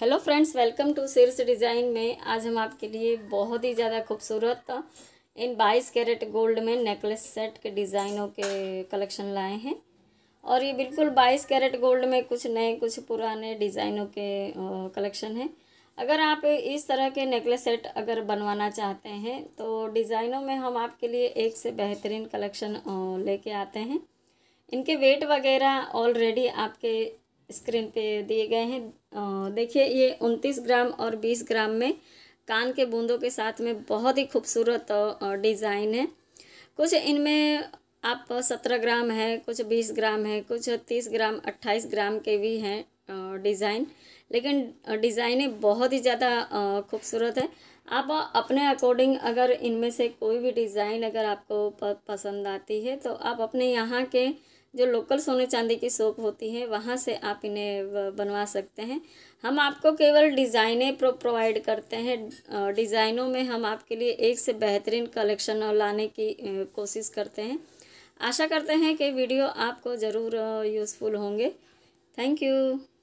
hello friends welcome to सिर्स design में आज हम आपके लिए बहुत ही ज़्यादा खूबसूरत इन 22 कैरेट गोल्ड में नेकलेस सेट के डिज़ाइनों के कलेक्शन लाए हैं और ये बिल्कुल 22 कैरेट गोल्ड में कुछ नए कुछ पुराने डिज़ाइनों के कलेक्शन हैं अगर आप इस तरह के नेकलेस सेट अगर बनवाना चाहते हैं तो डिज़ाइनों में हम आपके लिए एक से बेहतरीन कलेक्शन लेके आते हैं इनके वेट वगैरह ऑलरेडी आपके स्क्रीन पे दिए गए हैं देखिए ये उनतीस ग्राम और बीस ग्राम में कान के बूंदों के साथ में बहुत ही खूबसूरत डिज़ाइन है कुछ इनमें आप सत्रह ग्राम है कुछ बीस ग्राम है कुछ तीस ग्राम अट्ठाईस ग्राम के भी हैं डिज़ाइन लेकिन डिज़ाइनें बहुत ही ज़्यादा खूबसूरत है आप अपने अकॉर्डिंग अगर इनमें से कोई भी डिज़ाइन अगर आपको पसंद आती है तो आप अपने यहाँ के जो लोकल सोने चांदी की शॉप होती है वहाँ से आप इन्हें बनवा सकते हैं हम आपको केवल डिज़ाइने प्रो प्रोवाइड करते हैं डिज़ाइनों में हम आपके लिए एक से बेहतरीन कलेक्शन लाने की कोशिश करते हैं आशा करते हैं कि वीडियो आपको ज़रूर यूज़फुल होंगे थैंक यू